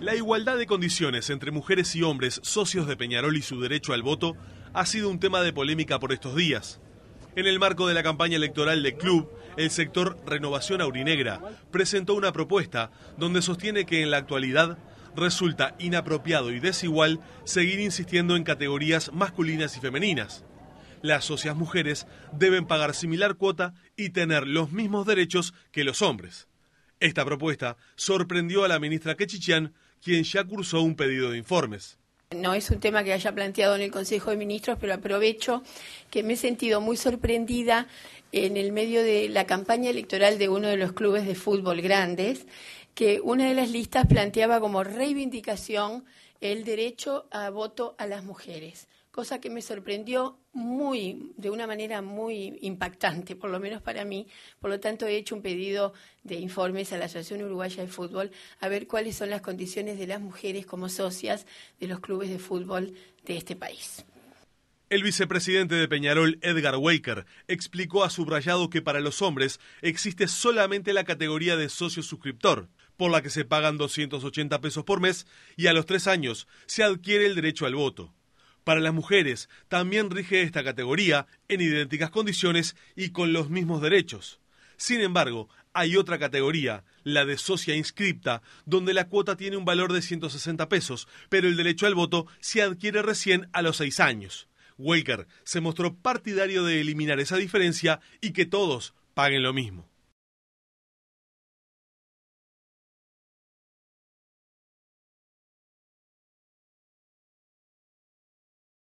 La igualdad de condiciones entre mujeres y hombres socios de Peñarol y su derecho al voto ha sido un tema de polémica por estos días. En el marco de la campaña electoral del club, el sector Renovación Aurinegra presentó una propuesta donde sostiene que en la actualidad resulta inapropiado y desigual seguir insistiendo en categorías masculinas y femeninas. Las socias mujeres deben pagar similar cuota y tener los mismos derechos que los hombres. Esta propuesta sorprendió a la ministra Quechichán, quien ya cursó un pedido de informes. No es un tema que haya planteado en el Consejo de Ministros, pero aprovecho que me he sentido muy sorprendida en el medio de la campaña electoral de uno de los clubes de fútbol grandes, que una de las listas planteaba como reivindicación el derecho a voto a las mujeres cosa que me sorprendió muy, de una manera muy impactante, por lo menos para mí. Por lo tanto, he hecho un pedido de informes a la Asociación Uruguaya de Fútbol a ver cuáles son las condiciones de las mujeres como socias de los clubes de fútbol de este país. El vicepresidente de Peñarol, Edgar Waker, explicó a subrayado que para los hombres existe solamente la categoría de socio suscriptor, por la que se pagan 280 pesos por mes y a los tres años se adquiere el derecho al voto. Para las mujeres también rige esta categoría en idénticas condiciones y con los mismos derechos. Sin embargo, hay otra categoría, la de socia inscripta, donde la cuota tiene un valor de 160 pesos, pero el derecho al voto se adquiere recién a los seis años. Welker se mostró partidario de eliminar esa diferencia y que todos paguen lo mismo.